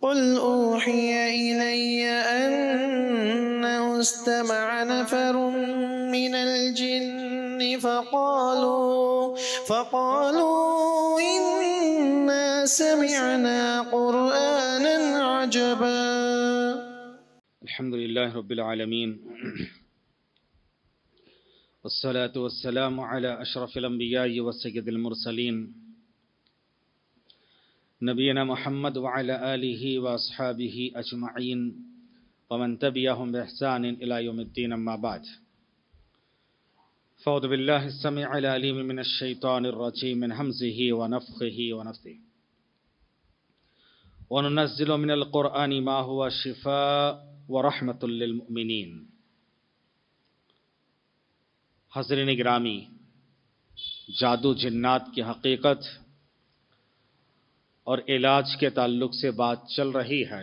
قل أوحي إلي أنه استمع نفر من الجن فقالوا فقالوا إنا سمعنا قرآنا عجبا الحمد لله رب العالمين والصلاة والسلام على أشرف الأنبياء وسيد المرسلين نبينا محمد وعلى آله وأصحابه أجمعين ومن تبعهم بإحسان إلى يوم الدين أما بعد فوض بالله السميع العليم من الشيطان الرجيم من همزه ونفخه ونفثه وننزل من القرآن ما هو شفاء ورحمة للمؤمنين حضرين گرامی جادو جنات کی حقیقت और इलाज के ताल्लुक से बात चल रही है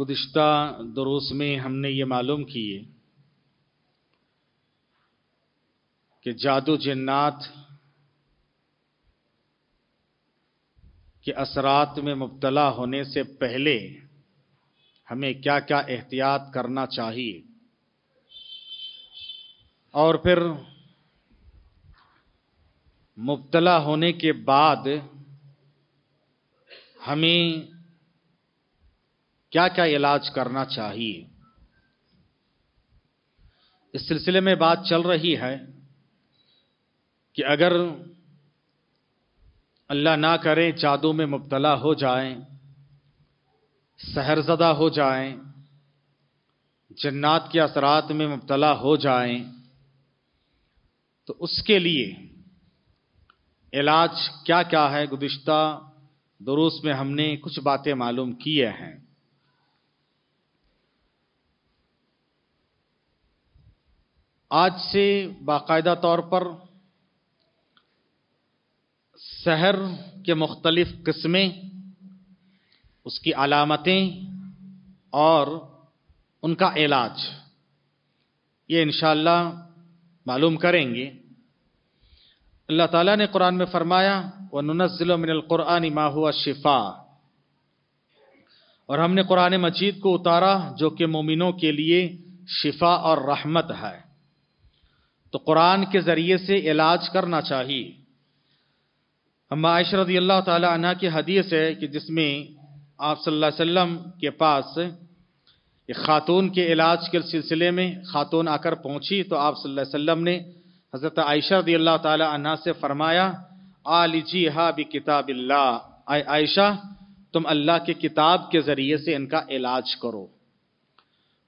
गुज्त दरूस में हमने ये मालूम किए कि जादू जन्नात के असरात में मुबतला होने से पहले हमें क्या क्या एहतियात करना चाहिए और फिर मुबतला होने के बाद हमें क्या क्या इलाज करना चाहिए इस सिलसिले में बात चल रही है कि अगर अल्लाह ना करें जादू में मुबतला हो जाएं, सहरजदा हो जाएं, जन्नात के असरात में मुबतला हो जाएं, तो उसके लिए इलाज क्या क्या है गुज्त दुरुस्त में हमने कुछ बातें मालूम किए हैं आज से बाकायदा तौर पर शहर के मुख्तलिफ़ किस्में उसकी अलामतें और उनका इलाज ये इन मालूम करेंगे अल्लाह ताला ने कुरान में फरमाया व ननज़िलमिनकुरानी मा हुआ शिफा और हमने कुरान मजीद को उतारा जो कि मोमिनों के लिए शिफा और रहमत है तो कुरान के ज़रिए से इलाज करना चाहिए हम आयश रजी अल्लाह तह की हदीस है कि जिसमें आप सल्लल्लाहु अलैहि वसल्लम के पास एक ख़ातून के इलाज के सिलसिले में ख़ातून आकर पहुंची तो आप सल्लल्लाहु अलैहि वसल्लम ने हज़रत आयशा रदी अल्लाह तला से फ़रमाया आ लीजी हा भी किताब आयशा तुम अल्लाह के किताब के ज़रिए से इनका इलाज करो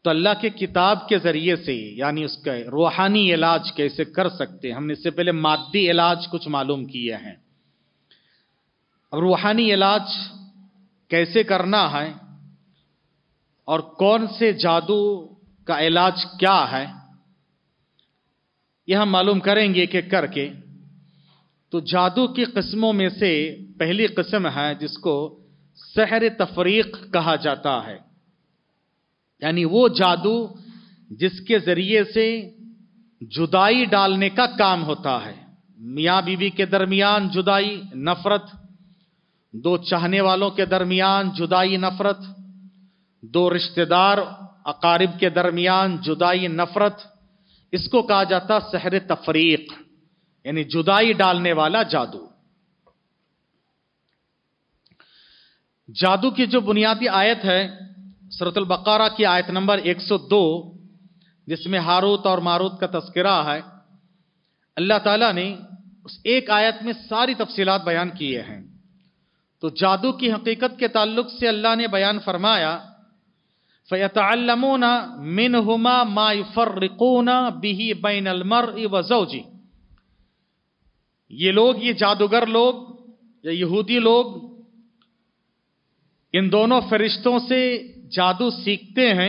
तो अल्लाह के किताब के ज़रिए से यानी उसका रूहानी इलाज कैसे कर सकते हमने इससे पहले मादी इलाज कुछ मालूम किए हैं अब रूहानी इलाज कैसे करना है और कौन से जादू का इलाज क्या है यह हम मालूम करेंगे कि करके तो जादू की कस्मों में से पहली कस्म है जिसको सहर तफरीक कहा जाता है यानी वो जादू जिसके ज़रिए से जुदाई डालने का काम होता है मियाँ बीवी के दरमियान जुदाई नफ़रत दो चाहने वालों के दरमियान जुदाई नफ़रत दो रिश्तेदार अकारिब के दरमियान जुदाई नफ़रत इसको कहा जाता सहर तफरीक यानी जुदाई डालने वाला जादू जादू की जो बुनियादी आयत है सरतुल बकारा की आयत नंबर 102 जिसमें हारूत और मारूत का तस्करा है अल्लाह ताला ने उस एक आयत में सारी तफसीलात बयान किए हैं तो जादू की हकीकत के ताल्लुक से अल्लाह ने बयान फरमाया फ़यतमून मिन हमा माफ़रकून बिही बैन अलमर व ये लोग ये जादूगर लोग या यहूदी लोग इन दोनों फरिश्तों से जादू सीखते हैं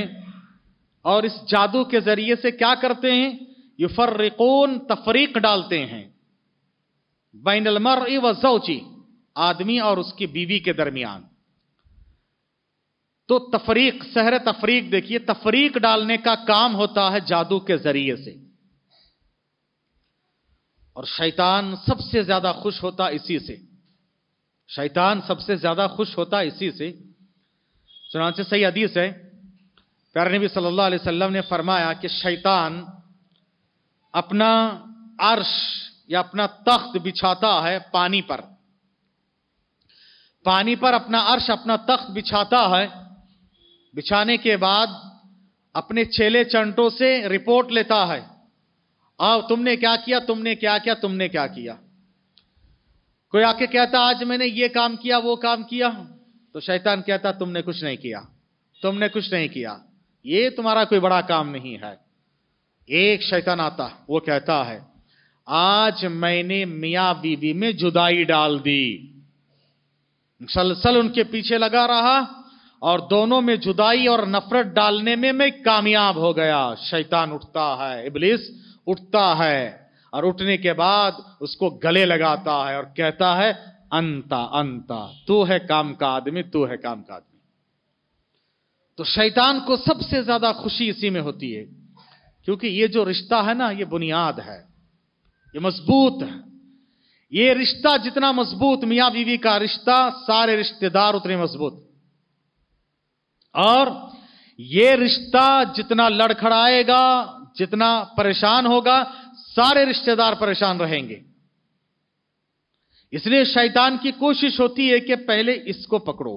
और इस जादू के ज़रिए से क्या करते हैं युफर्रिकून तफरीक डालते हैं बैन अलमर व जौजी आदमी और उसकी बीवी के दरमियान तो तफरीक सहर तफरीक देखिए तफरीक डालने का काम होता है जादू के जरिए से और शैतान सबसे ज्यादा खुश होता इसी से शैतान सबसे ज्यादा खुश होता इसी से चुनाचे सही अदीस है प्यारे नबी सल्लल्लाहु अलैहि वसल्लम ने फरमाया कि शैतान अपना अर्श या अपना तख्त बिछाता है पानी पर पानी पर अपना अर्श अपना तख्त बिछाता है बिछाने के बाद अपने छेले चंटों से रिपोर्ट लेता है आओ तुमने क्या किया तुमने क्या किया तुमने क्या किया कोई आके कहता आज मैंने ये काम किया वो काम किया तो शैतान कहता तुमने कुछ नहीं किया तुमने कुछ नहीं किया ये तुम्हारा कोई बड़ा काम नहीं है एक शैतान आता वो कहता है आज मैंने मियाँ बीवी में जुदाई डाल दी मुसलसल उनके पीछे लगा रहा और दोनों में जुदाई और नफरत डालने में मैं कामयाब हो गया शैतान उठता है इबलिस उठता है और उठने के बाद उसको गले लगाता है और कहता है अंता अंता तू है काम का आदमी तू है काम का आदमी तो शैतान को सबसे ज्यादा खुशी इसी में होती है क्योंकि ये जो रिश्ता है ना ये बुनियाद है ये मजबूत है ये रिश्ता जितना मजबूत मियाँ बीवी का रिश्ता सारे रिश्तेदार उतने मजबूत और ये रिश्ता जितना लड़खड़ाएगा जितना परेशान होगा सारे रिश्तेदार परेशान रहेंगे इसलिए शैतान की कोशिश होती है कि पहले इसको पकड़ो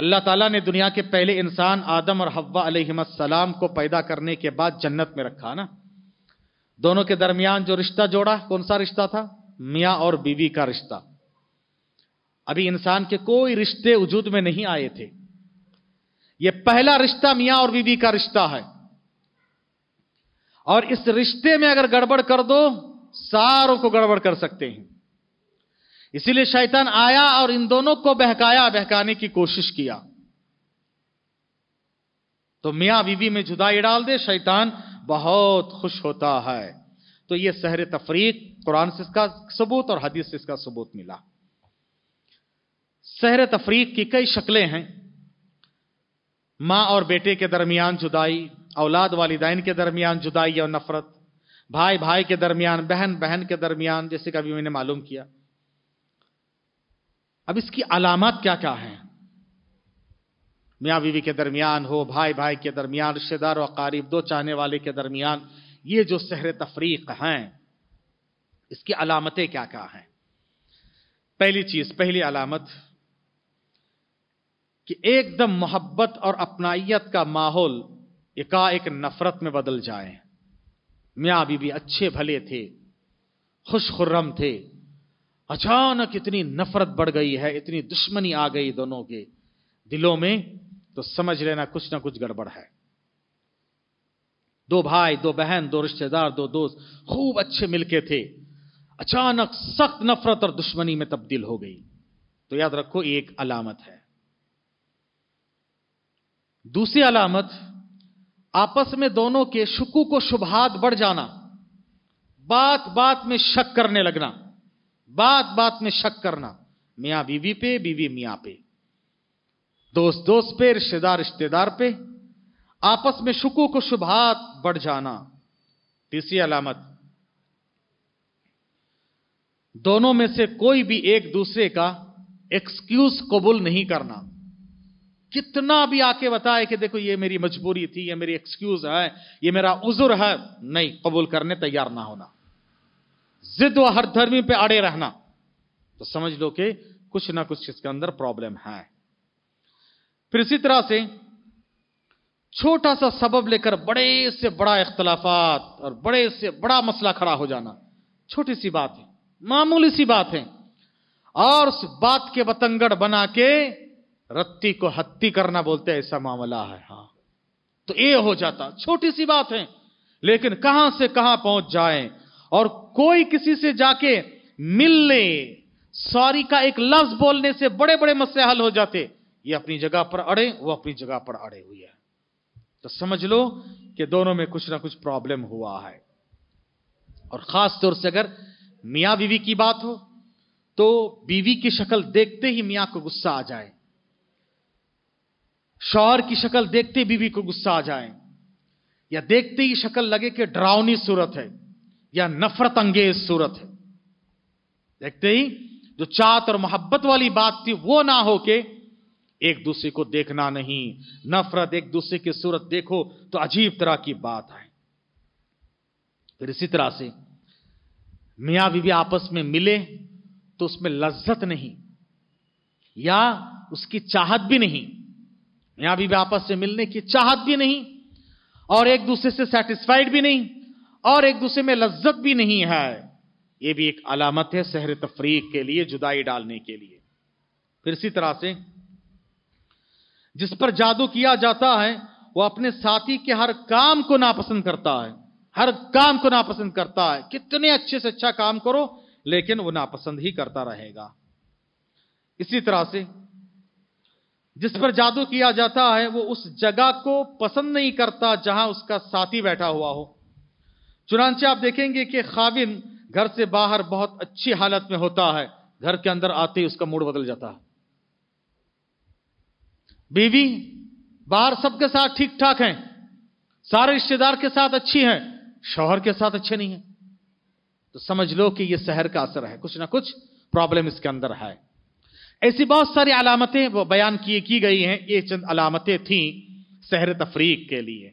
अल्लाह ताला ने दुनिया के पहले इंसान आदम और हव्वा सलाम को पैदा करने के बाद जन्नत में रखा ना दोनों के दरमियान जो रिश्ता जोड़ा कौन सा रिश्ता था मियाँ और बीवी का रिश्ता अभी इंसान के कोई रिश्ते वजूद में नहीं आए थे यह पहला रिश्ता मियां और बीवी का रिश्ता है और इस रिश्ते में अगर गड़बड़ कर दो सारों को गड़बड़ कर सकते हैं इसीलिए शैतान आया और इन दोनों को बहकाया बहकाने की कोशिश किया तो मियाँ बीवी में जुदाई डाल दे शैतान बहुत खुश होता है तो यह सहर तफरीक कुरान से इसका सबूत और हदीस से इसका सबूत मिला सहर तफरीक की कई शक्लें हैं माँ और बेटे के दरमियान जुदाई औलाद वालदेन के दरमियान जुदाई और नफरत भाई भाई के दरमियान बहन बहन के दरमियान जैसे कभी मैंने मालूम किया अब इसकी अलामत क्या क्या हैं मियाँ बीवी के दरमियान हो भाई भाई के दरमियान रिश्तेदार और करीब दो चाहने वाले के दरमियान ये जो सहर तफरीक हैं इसकी अलामतें क्या क्या हैं पहली चीज पहली अलामत कि एकदम मोहब्बत और अपनाइत का माहौल एकाएक नफरत में बदल जाए मियाँ बीबी अच्छे भले थे खुश खुर्रम थे अचानक इतनी नफरत बढ़ गई है इतनी दुश्मनी आ गई दोनों के दिलों में तो समझ लेना कुछ ना कुछ गड़बड़ है दो भाई दो बहन दो रिश्तेदार दो दोस्त खूब अच्छे मिलके थे अचानक सख्त नफरत और दुश्मनी में तब्दील हो गई तो याद रखो एक अलामत है दूसरी अलामत आपस में दोनों के शुकू को शुभात बढ़ जाना बात बात में शक करने लगना बात बात में शक करना मियां बीवी पे बीवी मियां पे दोस्त दोस्त पे रिश्तेदार रिश्तेदार पे आपस में शुकू को शुभात बढ़ जाना तीसरी अलामत दोनों में से कोई भी एक दूसरे का एक्सक्यूज कबूल नहीं करना कितना भी आके बताए कि देखो ये मेरी मजबूरी थी ये मेरी एक्सक्यूज है ये मेरा उजुर है नहीं कबूल करने तैयार ना होना जिद व हर धर्मी पे अड़े रहना तो समझ लो कि कुछ ना कुछ इसके अंदर प्रॉब्लम है फिर इसी तरह से छोटा सा सबब लेकर बड़े से बड़ा इख्तलाफात और बड़े से बड़ा मसला खड़ा हो जाना छोटी सी बात है मामूली सी बात है और उस बात के बतंगड़ बना के रत्ती को हत्ती करना बोलते हैं ऐसा मामला है हाँ तो ये हो जाता छोटी सी बात है लेकिन कहां से कहां पहुंच जाए और कोई किसी से जाके मिलने सॉरी का एक लफ्ज बोलने से बड़े बड़े मसले हल हो जाते ये अपनी जगह पर अड़े वो अपनी जगह पर अड़े हुए है तो समझ लो कि दोनों में कुछ ना कुछ प्रॉब्लम हुआ है और खास तौर से अगर मियाँ बीवी की बात हो तो बीवी की शक्ल देखते ही मियां को गुस्सा आ जाए शौहर की शक्ल देखते बीवी को गुस्सा आ जाए या देखते ही शक्ल लगे कि डरावनी सूरत है या नफरत अंगेज सूरत है देखते ही जो चात और मोहब्बत वाली बात थी वो ना होके एक दूसरे को देखना नहीं नफरत एक दूसरे की सूरत देखो तो अजीब तरह की बात है फिर इसी तरह से मियां बीवी आपस में मिले तो उसमें लज्जत नहीं या उसकी चाहत भी नहीं यहां भी आपस से मिलने की चाहत भी नहीं और एक दूसरे से सेटिस्फाइड भी नहीं और एक दूसरे में लज्जत भी नहीं है यह भी एक अलामत है शहर तफरीक के लिए जुदाई डालने के लिए फिर इसी तरह से जिस पर जादू किया जाता है वो अपने साथी के हर काम को नापसंद करता है हर काम को नापसंद करता है कितने अच्छे से अच्छा काम करो लेकिन वो नापसंद ही करता रहेगा इसी तरह से जिस पर जादू किया जाता है वो उस जगह को पसंद नहीं करता जहां उसका साथी बैठा हुआ हो चुनाचे आप देखेंगे कि खाविन घर से बाहर बहुत अच्छी हालत में होता है घर के अंदर आते ही उसका मूड बदल जाता है बीवी बाहर सबके साथ ठीक ठाक हैं सारे रिश्तेदार के साथ अच्छी हैं शौहर के साथ अच्छे नहीं है तो समझ लो कि ये शहर का असर है कुछ ना कुछ प्रॉब्लम इसके अंदर है ऐसी बहुत सारी अलामतें बयान की की गई हैं ये चंद अलामतें थीं सहर तफरीक के लिए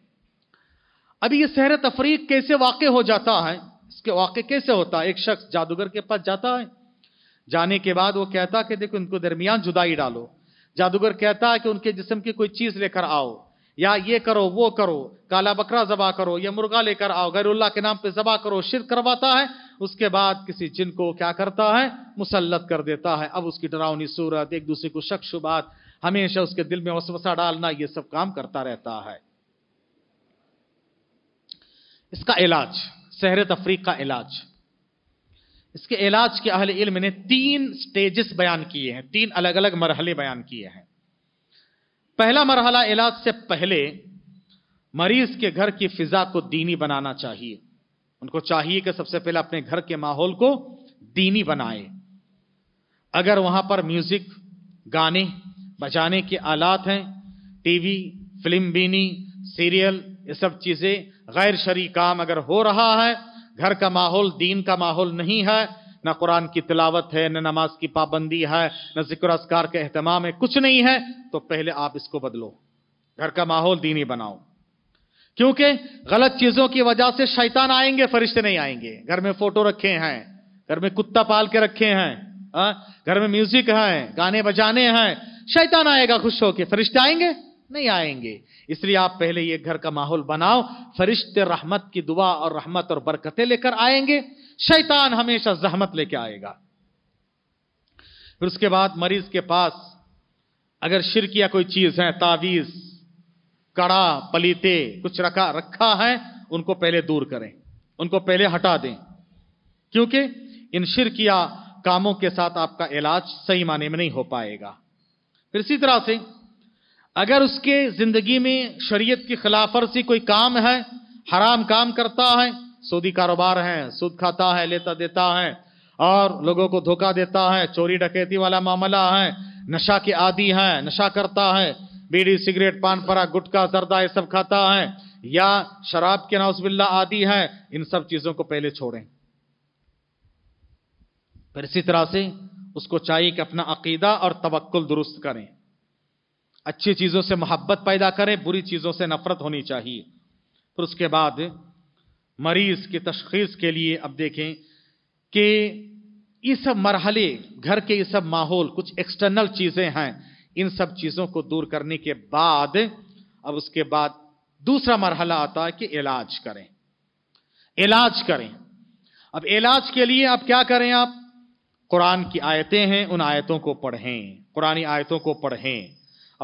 अभी ये सहर तफरीक कैसे वाक़ हो जाता है इसके वाक़ कैसे होता है एक शख्स जादूगर के पास जाता है जाने के बाद वो कहता है कि देखो इनको दरमियान जुदाई डालो जादूगर कहता है कि उनके जिसम की कोई चीज़ लेकर आओ या ये करो वो करो काला बकरा जबा करो या मुर्गा लेकर आओ गैरुल्ला के नाम पे जबा करो शिर करवाता है उसके बाद किसी जिन को क्या करता है मुसलत कर देता है अब उसकी डरावनी सूरत एक दूसरे को शक शुबात हमेशा उसके दिल में वसवसा डालना ये सब काम करता रहता है इसका इलाज सहर तफरीक का इलाज इसके इलाज के अहल इल्म ने तीन स्टेजेस बयान किए हैं तीन अलग अलग मरहले बयान किए हैं पहला मरहला इलाज से पहले मरीज के घर की फिजा को दीनी बनाना चाहिए उनको चाहिए कि सबसे पहले अपने घर के माहौल को दीनी बनाए अगर वहां पर म्यूजिक गाने बजाने के आलात हैं टीवी फिल्म बीनी सीरियल ये सब चीजें गैर शरी काम अगर हो रहा है घर का माहौल दीन का माहौल नहीं है न कुरान की तिलावत है ना नमाज की पाबंदी है न जिक्र असकार के अहतमाम है कुछ नहीं है तो पहले आप इसको बदलो घर का माहौल दीनी बनाओ क्योंकि गलत चीजों की वजह से शैतान आएंगे फरिश्ते नहीं आएंगे घर में फोटो रखे हैं घर में कुत्ता पाल के रखे हैं हाँ, घर में म्यूजिक है गाने बजाने हैं शैतान आएगा खुश होके फरिश्ते आएंगे नहीं आएंगे इसलिए आप पहले ये घर का माहौल बनाओ फरिश्ते रहमत की दुआ और रहमत और बरकतें लेकर आएंगे शैतान हमेशा जहमत लेके आएगा फिर उसके बाद मरीज के पास अगर शिरकिया कोई चीज है तावीज कड़ा पलीते कुछ रखा रखा है उनको पहले दूर करें उनको पहले हटा दें क्योंकि इन शिरकिया कामों के साथ आपका इलाज सही माने में नहीं हो पाएगा फिर इसी तरह से अगर उसके जिंदगी में शरीयत की खिलाफ वर्जी कोई काम है हराम काम करता है सूदी कारोबार है सूद खाता है लेता देता है और लोगों को धोखा देता है चोरी डकैती वाला मामला है नशा के आदि है नशा करता है बीड़ी सिगरेट पान परा गुटखा जरदा ये सब खाता है या शराब के नाउसबिल्ला आदि है इन सब चीज़ों को पहले छोड़ें फिर इसी तरह से उसको चाहिए कि अपना अकीदा और तवक्ल दुरुस्त करें अच्छी चीज़ों से मोहब्बत पैदा करें बुरी चीज़ों से नफरत होनी चाहिए फिर उसके बाद मरीज के तशखीस के लिए अब देखें कि इस मरहले घर के इस सब माहौल कुछ एक्सटर्नल चीज़ें हैं इन सब चीज़ों को दूर करने के बाद अब उसके बाद दूसरा मरहला आता है कि इलाज करें इलाज करें अब इलाज के लिए आप क्या करें आप कुरान की आयतें हैं उन आयतों को पढ़ें कुरानी आयतों को पढ़ें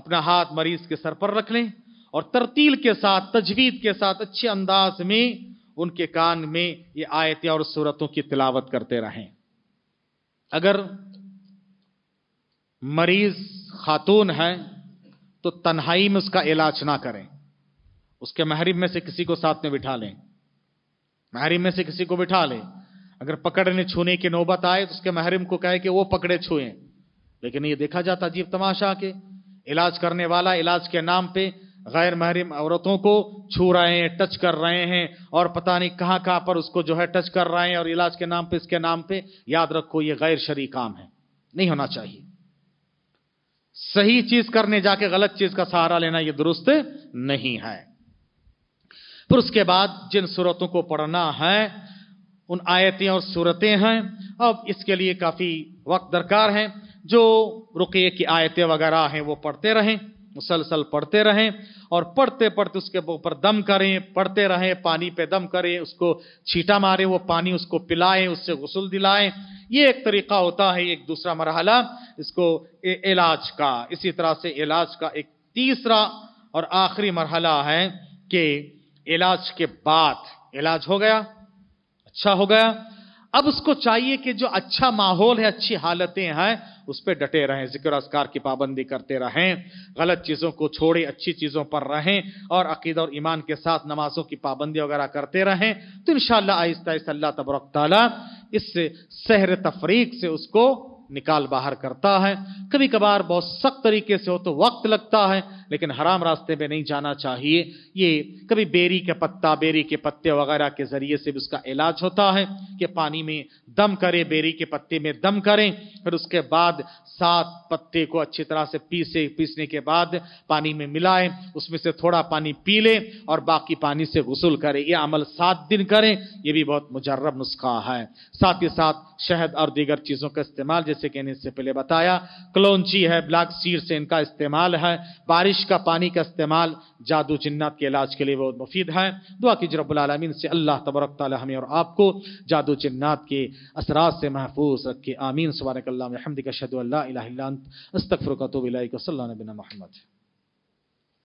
अपना हाथ मरीज के सर पर रख लें और तरतील के साथ तजवीद के साथ अच्छे अंदाज में उनके कान में ये आयतें और सूरतों की तिलावत करते रहें अगर मरीज खातून है तो तन्हाई में उसका इलाज ना करें उसके महरिम में से किसी को साथ में बिठा लें महरिम में से किसी को बिठा लें अगर पकड़ने छूने की नौबत आए तो उसके महरिम को कहे कि वो पकड़े छुएं लेकिन ये देखा जाता अजीब तमाशा के इलाज करने वाला इलाज के नाम पे गैर महरम औरतों को छू रहे हैं टच कर रहे हैं और पता नहीं कहाँ कहाँ पर उसको जो है टच कर रहे हैं और इलाज के नाम पे इसके नाम पे याद रखो ये गैर शरी काम है नहीं होना चाहिए सही चीज करने जाके गलत चीज का सहारा लेना ये दुरुस्त नहीं है फिर उसके बाद जिन सूरतों को पढ़ना है उन आयतें और सूरतें हैं अब इसके लिए काफ़ी वक्त दरकार है जो रुकिए की आयतें वगैरह हैं वो पढ़ते रहें मुसलसल पढ़ते रहें और पढ़ते पढ़ते उसके ऊपर दम करें पढ़ते रहें पानी पे दम करें उसको छीटा मारें वो पानी उसको पिलाएं उससे गसल दिलाएं ये एक तरीका होता है एक दूसरा मरहला इसको इलाज का इसी तरह से इलाज का एक तीसरा और आखिरी मरहला है कि इलाज के बाद इलाज हो गया अच्छा हो गया अब उसको चाहिए कि जो अच्छा माहौल है अच्छी हालतें हैं उस पर डटे रहें जिक्र असकार की पाबंदी करते रहें गलत चीज़ों को छोड़े अच्छी चीज़ों पर रहें और अकीद और ईमान के साथ नमाजों की पाबंदी वगैरह करते रहें तो इन आहिस्त अल्लाह तबरक ताली इस सहर तफरीक से उसको निकाल बाहर करता है कभी कभार बहुत सख्त तरीके से हो तो वक्त लगता है लेकिन हराम रास्ते पे नहीं जाना चाहिए ये कभी बेरी के पत्ता बेरी के पत्ते वगैरह के ज़रिए से भी उसका इलाज होता है कि पानी में दम करें बेरी के पत्ते में दम करें फिर उसके बाद सात पत्ते को अच्छी तरह से पीसे पीसने के बाद पानी में मिलाएं उसमें से थोड़ा पानी पी लें और बाकी पानी से गसूल करें ये अमल सात दिन करें ये भी बहुत मुजर्रब नुस्खा है साथ ही साथ शहद और दीगर चीज़ों का इस्तेमाल जैसे कि इससे पहले बताया क्लोंची है ब्लैक सीड से इनका इस्तेमाल है बारिश बारिश का पानी का इस्तेमाल जादू जिन्नात के इलाज के लिए बहुत मुफीद है दुआ कीजिए रबालमीन से अल्लाह तबरक हमें और आपको जादू जिन्नात के असरात से महफूज रखे आमीन सबारक अल्लाह का शद अल्लाह अस्तफ़र का तो बिलाई को सल्ला नबिन महमद